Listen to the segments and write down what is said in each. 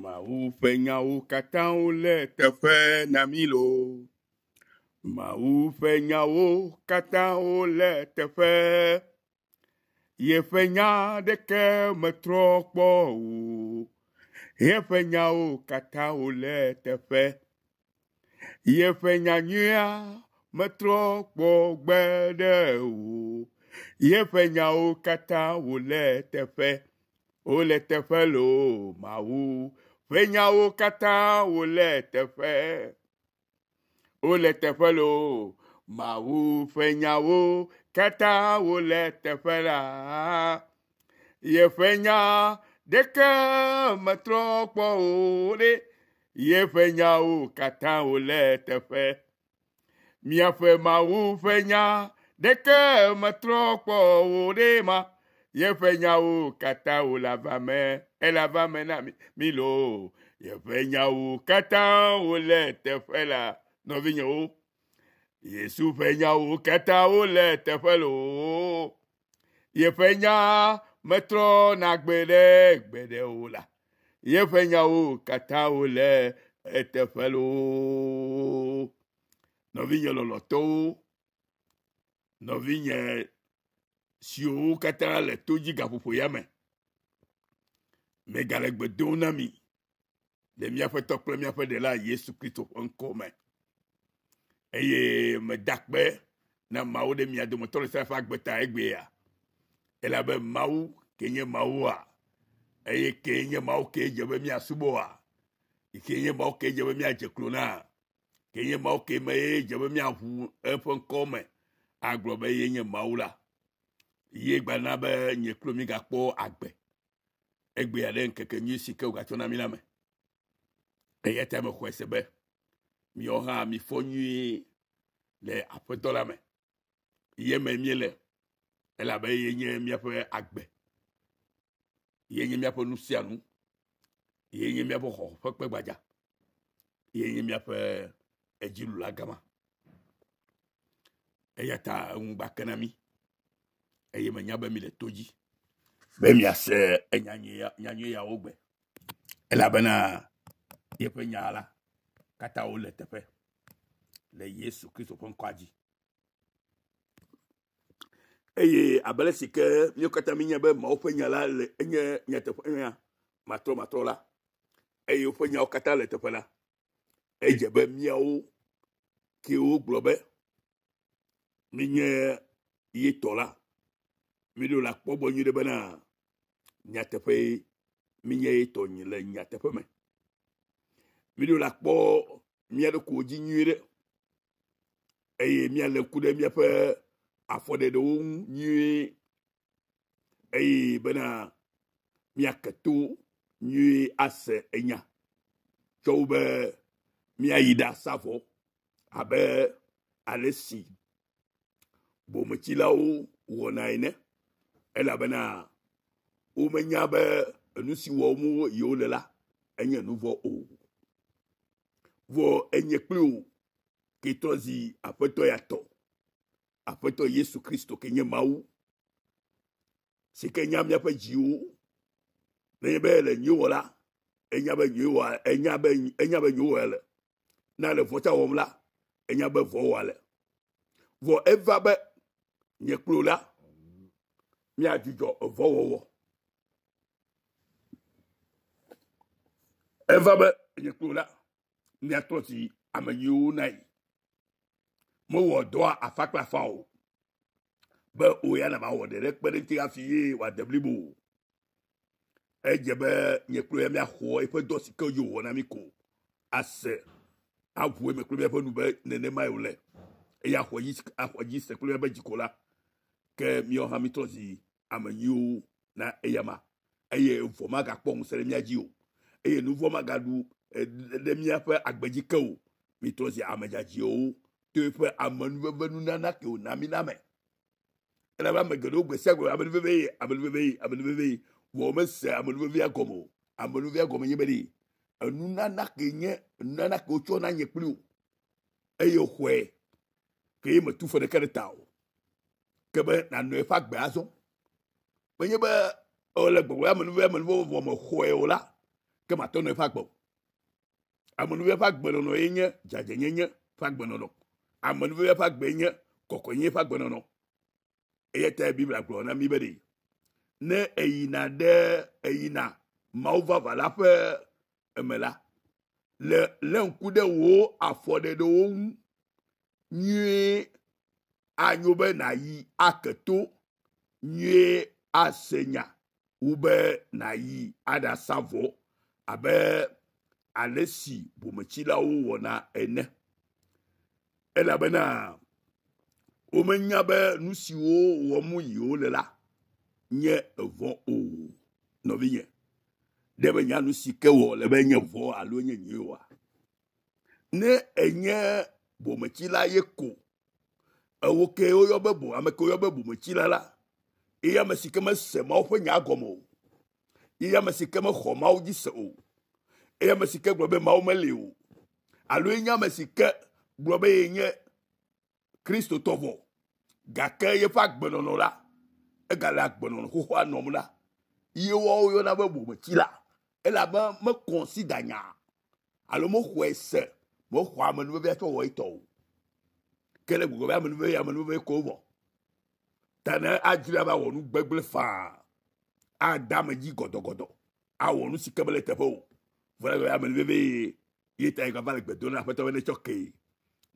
Mawu ƒe nyawo katã wole teƒe na mí loo. Mawu ƒe nyawo katã wole teƒe. Yeƒe nya aɖeke metrɔ kpɔ o. Yeƒe nyawo katã wole teƒe. Yeƒe nyanyuia metrɔ kpɔ gbe ɖe o. Yeƒe nyawo katã wole teƒe wole teƒe loo mawu ƒe nyawo katã wole teƒe wole teƒe loo mawu ƒe nyawo katã wole teƒe la yeƒe nya ɖeke metrɔ kpɔ o ɖe yeƒe nyawo katã wole teƒe miaƒe mawu ƒe nya ɖeke metrɔ kpɔ o ɖe ma yeƒe nyawo katã wòle ava me ele ava me na mi loo yeƒe nyawo katã wòle teƒe la nɔvinyewo yesu ƒe nyawo katã wòle teƒe loo yeƒe nya metrɔna gbe ɖe gbeɖe o la yeƒe nyawo katã wòle eteƒe loo nɔvinye lɔlɔtɔwo nɔvinye siwo katã le to dzi gaƒoƒo ya me megale gbe dom na mi le míaƒe tɔ kple míaƒe ɖela yesu kristo ƒe ŋkɔ me eye meda kpe na mawo ɖe mia dometɔ le sia ƒe agbe ta egbea elabe mawu ke nye mawua eye ke nye mawu ke dze be miasubɔa ke nye mawu ke dze be miadze klo na ke nye mawu ke me ye dze be miaʋu eƒe ŋkɔ me agblɔ be ye nye mawu la ye gbana be nye klo mi gakpɔ agbe egbe aɖe ŋkeke nyui si ke wogatsɔ na mi la me eya ta me xɔe se be miawo hã mi fɔ nyui le aƒetɔ la me ye me mie le elabe ye nye miaƒe agbe ye nye miaƒe nu sia nu ye nye miaƒe xɔ ƒe kpe gbadza ye nye miaƒe edzilula gama eya ta eŋu gba ke na mi eye menya be mi le to dzi be miase enyanyuie yawo gbe elabena yeƒe nya la katã wole teƒe le yesu kristu ƒe ŋkɔa dzi eye abele si ke míawo katã míenya be mawo ƒe nya la le enye nyateƒe nya matrɔmatrɔ la eye woƒe nyawo katã le teƒe la edze be míawo ke wogblɔ be míenye yetɔ la mi ɖo le akpɔgbɔ nyuie ɖe bena nyateƒe mi nye etɔ nyi le nyateƒe me mi ɖo le akpɔ mia ɖe ko dzi nyuie ɖe eye mia le ku ɖe miaƒe afɔɖeɖewo ŋu nyuie eye bena miake to nyuie ase enya tsɔ wo be miayi ɖe asa vɔ abe ale si bometilawo wɔna ene elabena womenya be enu si wɔm yiwo le la enye nu vɔ o vɔ enye kpli o ketrɔ zi aƒetɔ ya tɔ aƒetɔ yesu kristo ke nye mawu si ke nya míaƒe dziwo nenye be le nyuiwɔ la enya be nyuiwɔ enya be enya be nyuiwɔ le na le vɔta wɔm la enya be vɔ wɔ le vɔ eva be nye kpli o la miadzudzɔ evɔwɔwɔ eva be enye kplo la miatrɔ si ame yiwo na yi mewɔ dɔa afa kple afa o be o ya na ma wɔ ɖe ɖe kpe ɖe ŋuti hafi ye wòade blibo edze be nye kplo ya miaxɔ eƒe dɔ si ke yewo na mi ko ase aʋu eme kple miaƒe nu be nenema yi wòle eye axɔ yi se kple miaƒe dziko la ke miɔ hã mitrɔ zi ame yiwo na eyama eye vɔ ma gakpɔ ŋusẽ ɖe mía dzi o eye nuvɔ ma gaɖu ɖe e, míaƒe agbedzi ke o mitrɔ zi ame dzadziewo to eƒe amenuveve nunana ke o na mi na me elabe ame geɖewo gbe sia gbe amenuveve ye amenuveve ye amenuveve ye vɔ mese amenuvevea gɔme o amenuvevea gɔme nye be de enunana ke nye enunana ke wotsɔ na nye kpli o eye xɔe ke ye metu fɔ ɖeke ɖe ta o ke be nanɔ eƒe agbea zɔm menye be ele gbɔgbɔ amenuvi amenuvi vɔ me xɔe o la ke matɔ nɔ eƒe agbe o amenuvi ƒe agbenɔnɔ ye nye dzadzenyenye ƒe agbenɔnɔ amenuvi ƒe agbe nye kɔkɔnye ƒe agbenɔnɔ eye ta bibla gblɔ na mi be ɖe ne eyina ɖe eyina mawu vavã la ƒe eme la le lé ŋku ɖe wo afɔɖeɖewo ŋu nyuie anyo be nàyi aketo nyuie ase nya be nàyi aɖasa vɔ abe ale si bometsilawo wɔna ene elabena womenya be nu siwo wɔm yiwo le la nye evɔ o nɔvinye ɖe be nyanu si ke wɔ le be nye vɔ alo nye nyuie wa ne enye bometsila ye ko ewo ke woyɔ be bo ame ke woyɔ be bometsila la eye ame si ke mese mawo ƒe nya gɔme o eye ame si ke mexɔ mawo dzi se o eye ame si ke gblɔ be mawo meli o alo enye ame si ke gblɔ be yenye kristotɔ gake yeƒe agbenɔnɔ la egale agbenɔnɔ xoxoa nɔm la ye woawo yɔna be bometsila elabe mekɔnsida nya alo mexɔe se mexɔ ame nu bebia tsɔ wɔ etɔ o kele gbogbo bɛ amenu bɛ yi amenu bɛ ko wɔ tɛnɛ adzra ba wɔ nu gbɛgblɛ faa ada ame dzi gɔdɔgɔdɔ awɔ nu si ke mele teƒe o vɔlɛ bɛ amenu bɛ yi yi ta yi ka va le gbe do na aƒetɔ bɛ ne tsɔ ke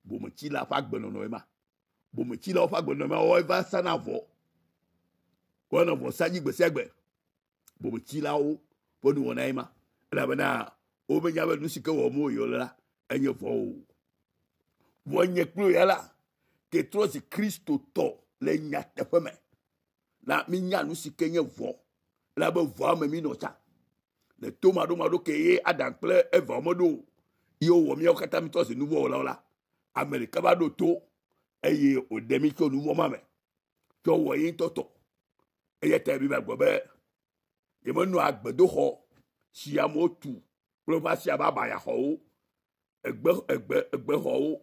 bometsila ƒe agbenɔnɔ yi ma bometsila ƒe agbenɔnɔ yi ma wɔyi va sana vɔ wɔna vɔ sadzi gbe sia gbe bometsilawo ƒe nuwɔna yi ma elabena womenya be nu si ke wɔm wo yi le la enye vɔ o vɔ nye kplu ya la tetrosi kristotɔ le nyateƒe me la mi nya nu si ke nye vɔ la be vɔa me mi nɔ tsa le to ma ɖo ma ɖo ke ye adam kple eva me ɖo ye wowɔ miawo katã mi tɔ si nuvɔwɔlawo la ame ɖeka va ɖo to eye wòɖe mi tso nuvɔ ma me tsɔ wɔ ye ŋutɔ tɔ eye ta bi ba gbɔ be yemenɔ agbedoxɔ si amewo tu kple woƒe asi abe abayaxɔwo egbe egbe egbexɔwo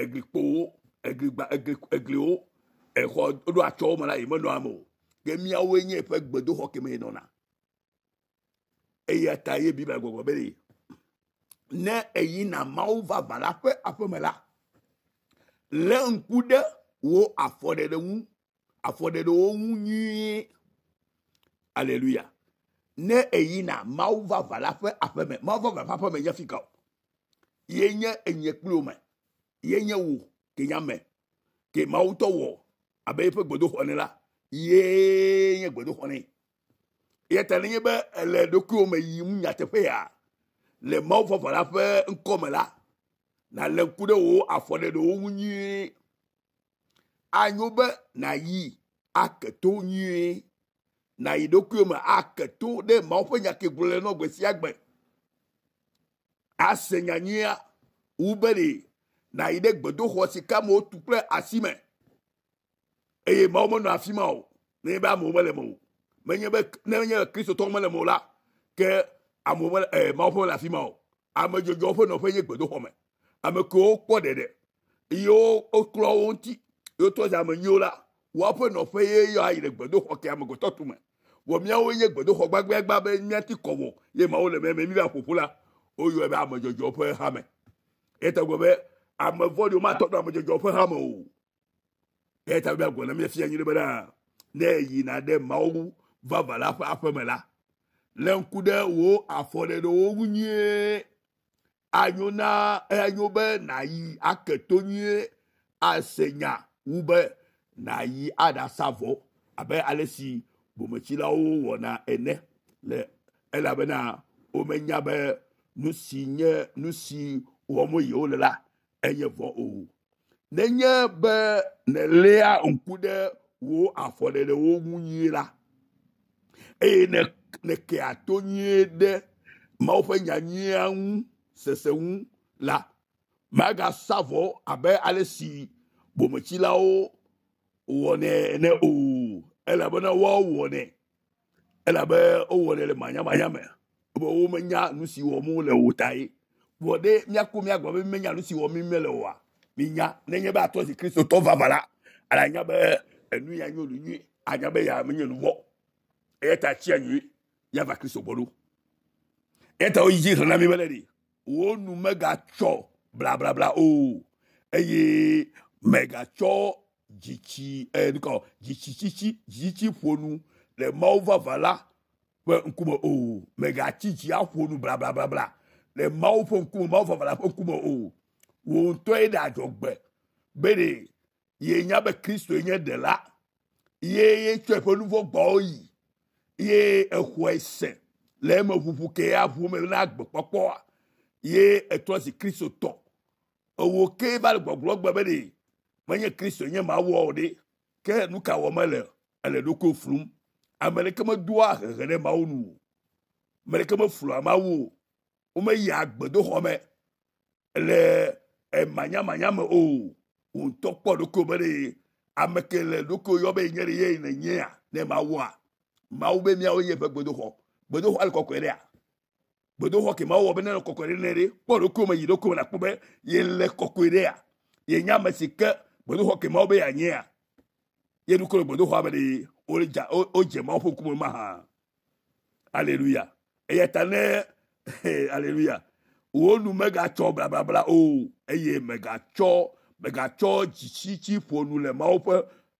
eglikpowo egligba egli egliwo exɔ ɖo atsɔwo me la yi menɔ ame o ke miawoe nye eƒe gbedoxɔ kemɛ nɔna eya ta ye bibla gbɔgbɔ be ne eyina mawo va ba la ƒe aƒeme la lé ŋku ɖe wo afɔɖeɖe ŋu afɔɖeɖe wo ŋu nyuie aleluya ne eyina mawo va ba la ƒe aƒeme mawo va ƒe aƒeme nye fika o ye nye enye kpli wo me ye nye wo ke nyame ke mawu tɔ wɔ abe eƒe gbedoxɔne la yee nye gbedoxɔne eya ta nenye be ele ɖokuiwo me yim nyateƒe le mawu fɔfɔ la ƒe ŋkɔme la nale ŋku ɖe wo afɔɖeɖewo ŋu nyuie anyo be nayi ake to nyuie nayi ɖokuiwo me ake to ɖe mawu ƒe nyakegblɔ le nɔ gbe sia gbe ase nyanyuia wu be ɖee nàyi ɖe gbedoxɔ si ke amewo tu kple asime eye mawo menɔ afi ma o nenye be amewo mele me o menye be nenye kristotɔwo mele me o la ke amewo mele ɛɛ eh, mawo ƒe mele afi ma o amedzɔdzɔwo ƒe nɔƒe nye gbedoxɔ me ame kewo kpɔ ɖeɖe eye woklɔ wo ŋuti yóò tɔ zã ame nyiwo la woaƒe nɔƒe ye yɔ ayi ɖe gbedoxɔ ke amegbetɔ tu me wɔ miawo ye gbedoxɔ gbagbagba be miati kɔwɔ ye mawo le mɛmɛ mi va ƒoƒo la woyɔ be amedzɔdzɔwo ƒe hame eye tɔgbɔ be. amavɔ de wɔn atɔ do amedzɔdzɔ ƒe hame o eya ta bi agɔnɔ mi fia nyi ɖe be ɖaa ne yina ɖe mawu vava la ƒe aƒeme la le ŋku ɖe wo afɔɖeɖewo ŋu nyuie anyo na enyo be nayi ake to nyuie ase nya wu be nayi aɖasa vɔ abe ale si bometsilawo wɔna ene le elabena womenya be nu si nye nu si wɔm yewo le la. ɛyɛ vɔ o nenye be nelia ŋku ɖe wo afɔɖeɖewo ŋu nyuie la eye ne nekea to nyuie ɖe mawo ƒe nyanyia ŋu sese ŋu la magasa vɔ abe ale si bometsilawo wɔnɛ ne o elabena woawɔnɛ elabe wowɔnɛ le manyamanya me ebe womenya nu si wɔm wole wo ta ye wɔ de míako míagbɔ be menya nu si wɔ mi mele oa minya ne nye be atɔ si kristu tɔ vava la ala nya be enu ya nye olu nyui anya be ya menye nu mɔ eye ta tsia nyui ya va kristu gbɔ ɖo eye ta wo yi dzi hlena mi mele ɖi wo nu megatsɔ blablabla o eye megatsɔ dzitsi ɛɛ e, nukɔ dzitsitsitsi dzitsi ƒonu le mawu vava la ƒe ŋkume o megatsi dzi aƒonu blablabla. Bla, bla, bla le mawo ƒe ŋkume mawo vavala ƒe ŋkume o wò ŋutɔ ye ɖe adzɔgbe be ɖe ye nya be kristu ye nye ɖela ye ye tsɔ eƒe nuvɔ gbɔwo yi ye exɔe se le eme ʋuʋu ke ya ʋum na agbekpɔkpɔa ye etrɔ si kristu tɔ ewo ke ba le gbɔgblɔ gbe be ɖe menye kristu nye mawu o ɖe ke nu ka wɔm ele ele ɖokui flum ame ɖeke medoa hehe ɖe mawu nu o ame ɖeke meflua mawu o womeyi agbedoxɔme le emanyamanyame o wò ŋutɔ kpɔ ɖokuiwo be ɖe ame ke le ɖokuiwo yɔ be nye ɖe ye ne nyea ne ma wɔa mawo be miawo ye ƒe gbedoxɔ gbedoxɔ le kɔkɔe ɖea gbedoxɔ ke mawo wɔ be ne le kɔkɔe ɖe ne ɖe kpɔ ɖokuiwo me yi ɖokuiwo me nakpɔ be ye le kɔkɔe ɖea ye nye ame si ke gbedoxɔ ke mawo be yeanyea ye ɖokuiwo le gbedoxɔa be ɖe wodze mawo ƒe ŋkume ma hã aleluya eya ta ne hallelujah wonu megatsɔ blablabla o oh, eye megatsɔ megatsɔ dzitsitsi ƒonu le mawo ƒe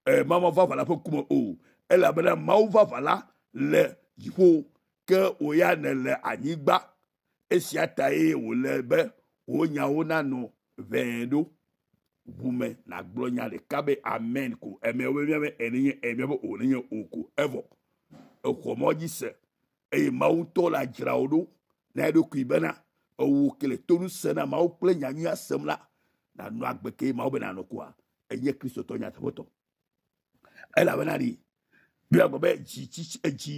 ɛɛ eh, mama fafa la ƒe kume o oh, elabena mawo fafa la le dziƒo ke wòya ne le anyigba esia ta ye wòle be wò nyawo nanɔ ʋɛɛ ɖo ʋume nàgblɔ nya ɖeka be amen ko emeawo be miame ene nye emiabe o ne nye o ko evɔ exɔmɔdzi se eye mawu ŋutɔ la dzra ɖo na eɖokui bena ewu kele tonu se na mawo kple nyanyui asem la nanɔ agbe ke mawo be nanɔ koa enye kristotɔ nyateƒetɔ elabena ɖi bia gbɔ be dzi tsitsi edzi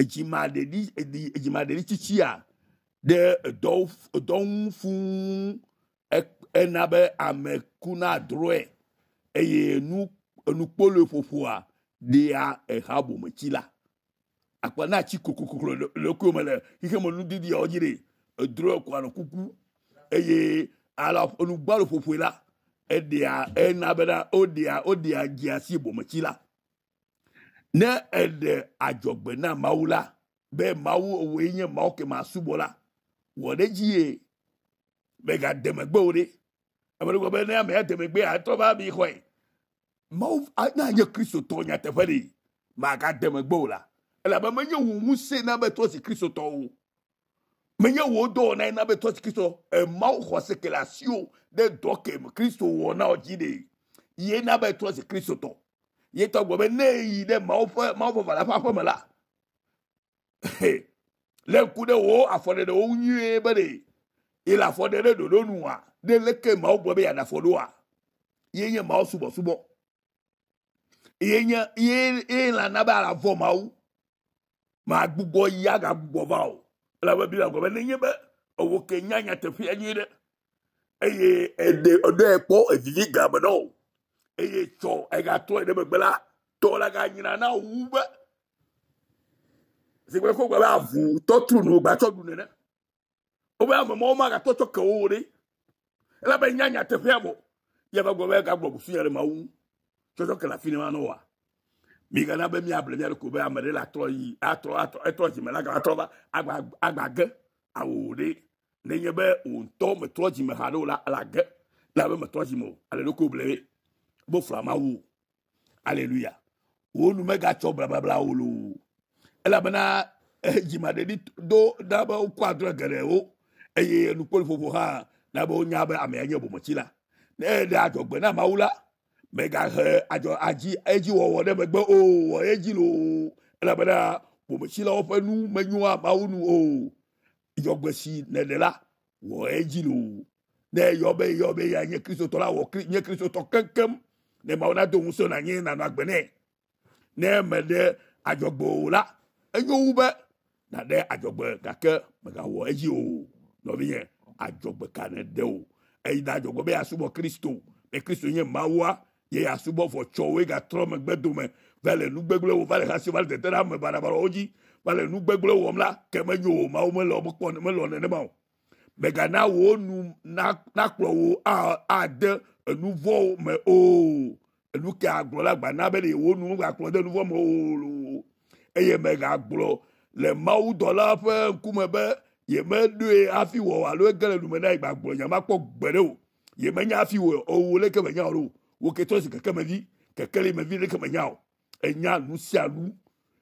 edzimaɖeɖi edi edzimaɖeɖi tsitsia ɖe edɔwo edɔwo ŋu e, ena be ame kuna drɔe eye nu enukpolo ƒoƒoa ɖea eha bometsila akpa na atsi kokokoko le ko me le xexe me nudidi yawo dzi de edrɔ ko anɔ kuku eye ala onugbalo ƒoƒoe la eɖea ena bena oɖea oɖea dzia si bometsi la ne eɖe adzɔgbe na mawu la be mawu owoe nye mawu ke ma subɔ la wɔ ɖe dzi ye mega demegbe wo ɖe ame ɖe gblɔ be ne ame ya demegbe atrɔ va mi xɔe mawu na nye kristotɔ nyateƒe ɖe maga demegbe o la elabena menye wò ŋusẽ na be trɔsi kristotɔwo menye wò dɔwɔna yi na be trɔsi kristotɔ emawo xɔse kele asiwo ɖe dɔ kem kristo wɔ na wo dzi de ye na be trɔsi kristotɔ ye tɔ gbɔ be ne yi ɖe mawo ƒe mawo ƒe vala ƒe aƒeme la le ŋku ɖe wo afɔɖeɖewo nyuie be de ye le afɔɖeɖe ɖoɖo nua ɖe leke mawo gbɔ be yeaɖe afɔ ɖoa ye nye mawo subɔsubɔ ye nye ye ye lana be alafɔ mawo magbugbɔ yi agagbugbɔ va o elabe bi la gɔme nenye be ewo ke nya nyateƒea nyui de eye eɖe eɖe kpɔ evivi game na o eye tsɔ egatɔ yi ɖe megbe la tɔ la ganyina na wu be zikpɛ kó gba be avu tɔtru nu gbatsɔ ɖu nene wobe amemɔwo ma gatɔ tsɔ kewo o ɖe elabe nya nyateƒea bɔ yaba gɔme gagbɔ busu ya ɖe ma wu tsɔtsɔ ke le afi ne ma na wa migana be miable miaɖe ko be ame ɖe le atrɔ yi atrɔ atrɔ etrɔ dzime la gana trɔ va agba agba ge awo ɖe ne nye be wò ŋutɔ metrɔ dzime ha ɖewo la la ge la be metrɔ dzime o ale ɖe ko ble bo fura ma wo aleluya wo nu megatsɔ blablabla wo lo elabena dzime ɖeɖi do na be wokɔ adrɔ geɖewo eye nukpoli ƒoƒo hã na be wonya be amea nye bometsila ne eɖe adzɔgbe na mawu la megahe adzɔ adzi edziwɔwɔ ɖe megbe o wɔ edzi loo elabena ƒomesilawo ƒe nu menyoa mawo nu o yɔgbe si neɖe la wɔ edzi loo ne yɔ be yɔ be ya nye kristotɔ la wɔ nye kristotɔ keŋkem ne mawo na do ŋusẽ na nye nanɔ agbe nɛ ne me ɖe adzɔgbe o la enyo wu be na ɖe adzɔgbe gake megawɔ edzi o nɔvinye adzɔgbe ka ne de o eyi na adzɔgbe be asubɔ kristo be kristo nye mawua ye ya subɔ fɔ tsɔ wo ye ka trɔ megbe dome va le nugbegble wo va le hasi va le tete ɖe ame barabara wo dzi va le nugbegble wɔm la ke menyo wo mawo mele wo mekpɔ melɔ nenema o megana wo nu nakplɔ wo ade enuvɔwo me o enu agblɔ la gbana be ɖe wo nu gakplɔ de nuvɔ me o eye megagblɔ le mawudɔla ƒe ŋkume be yemeɖoe hafi wɔ alo ege le nume na yi gbagbɔ nyamakpɔ gbe ɖe o yemenya hafi wɔ owo leke menya o ɖo o woketɔ si kɛkɛ me dzi kɛkɛ le me vi ɖeke me nya o enya nu sia nu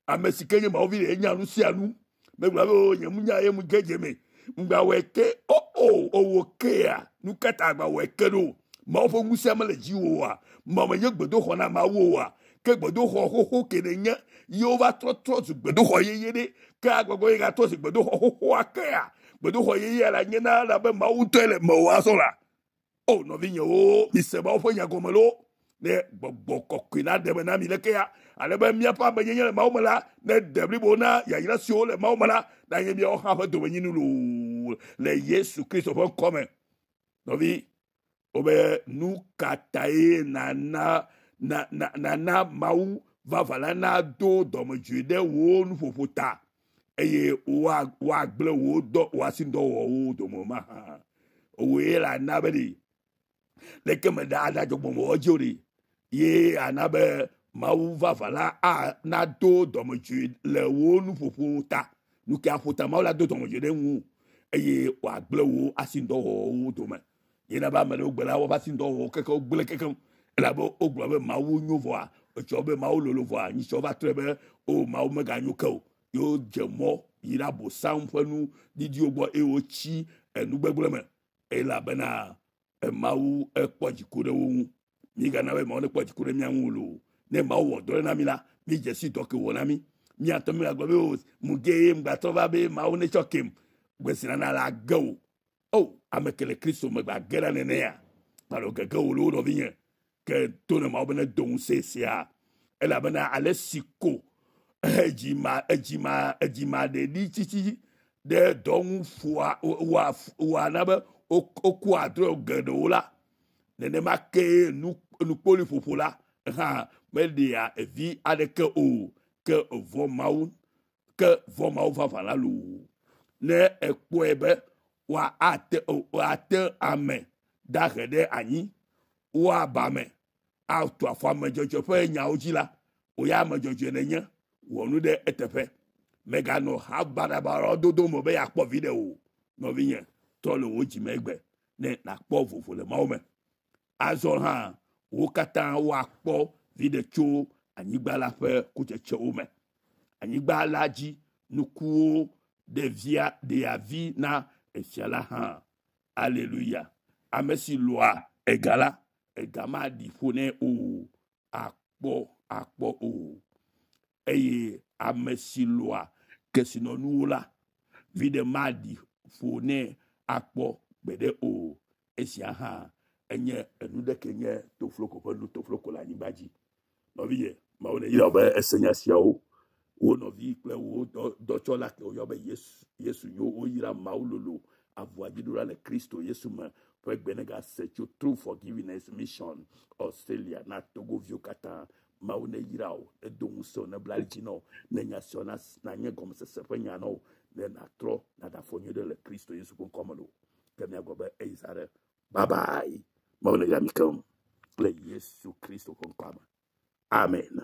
ame si ke nye mawo vi le enya nu sia nu megblɔ be o nye mu nya ye mu ge dze me ŋgbawɔe ke o o owó kea nu kata agbawɔe ke ɖo mawo ƒe ŋusẽ mele dzi wo oa mame nye gbedoxɔ na mawo oa ke gbedoxɔ xoxo ke ne nye ye wova trɔtrɔ zu gbedoxɔ yeye ɖe ke agbɔgbɔ ye gatrɔ zu gbedoxɔ xoxoa kea gbedoxɔ yeye la nye na la be mawo ŋutɔe le mewòa sɔ la o nɔvinyewo misebɔ woƒe nyagome lo ne gbɔgbɔ kɔkɔe la dɛmɛ na mi leke ya alebe míaƒe amenyenye le mawo me la ne de na yayira siwo le mawo me la na nye miawo hã ƒe domenyinu loo le yesu kristu ƒe ŋkɔme nɔvi wobe nu katae nana na na nana mawu vavã la do dɔmedzoe ɖe wo nuƒoƒo ta eye woagblẽ wo dɔ wo asinudɔwɔwo dome ma hã woe la na be ɖee leke me ɖa adzɔ gbɔmɔwɔ dzi o ɖe ye ana be mawu vavã la a nado dɔmedzoe le wo nuƒoƒo ta nuke aƒota mawu la do dɔmedzoe ɖe ŋu eye wòagblẽ wo asinudɔwɔwɔwo dome yina be ame ɖewo gbe la woƒe asinudɔwɔwɔ keke wogblẽ kekem elabe wogblɔ be mawu nyo vɔa etsɔ be mawu lolo vɔa nyitsɔ va trɔe be o mawu meganyo ke o yewo dze mɔ yi ɖe abosam ƒe nu didiwo gbɔ eye wotsi enugbegblẽ me elabena mawu ekpɔ dziku ɖe wo ŋu mi gana be mawu ne kpɔ dziku ɖe mia ŋu lo ne mawu wɔ dɔ ɖe na mi la mi dzesi dɔ ke wɔ na mi miatɔ mi gagblɔ be o muge ye ŋgbatɔ va be mawu ne tsɔ kem gbesinana la ge o o ame kele kristu me gba ge ɖa nenea gbalo gege wo le wo nɔvi nye ke to ne mawu be ne do ŋusẽ sia elabena ale si ko edzima edzima edzima ɖeɖi tsitsi ɖe dɔwɔnu ƒoa wɔa wɔa na be. woku adrɔ geɖewo la nenema ke nukpoliƒoƒo la hã meɖea evi aɖeke o ke vɔ mawo ke vɔ mawo vavã la loo ne ekpɔe be woate woate ame dahe ɖe anyi woaba me ato afɔ amedzɔdzɔ ƒe nyawo dzi la ya amedzɔdzɔ nenye wɔnu ɖe eteƒe meganɔ ha baɖabaɖa dodo me be yeakpɔ vi ɖe o nɔvinye. No trɔ le wo dzimegbe ne nakpɔ vovo le mawo me azɔ hã wo katã woakpɔ vi ɖe tso anyigba la ƒe kutsetsewo me anyigba la dzi nukuwo ɖevia ɖeavi na efia la hã aleluya ame si lɔa ega la ega ma ɖi ƒo nɛ o akpɔ akpɔ o eye ame si lɔa kesinɔnuwo la vi ɖe ma ɖi ƒo nɛ akpɔ gbeɖe o esia hã enye enu ɖe ke nye tofloko ƒe nu tofloko le anyigba dzi nɔvi yɛ mawo ne yira wo be ese siawo wo nɔvi kple wo dɔtsɔla ke woyɔ be yesu yesu yiwo woyira mawo lolo avua dziɖola le kristo yesu me ƒe gbenegase tso true forgiveness mission australia na togoviwo katã mawo ne yra o edo ŋusẽ o ne bla dzi na o ne nya siawo na nye gɔmesese ƒe nya na o ne natrɔ naɖafɔnyi ɖe le kristo yesu ƒe ŋkɔme lo ke miagɔ be eyi sa ɖe babae mawu le yami keŋ le yesu kristo ƒe ŋkɔme amen.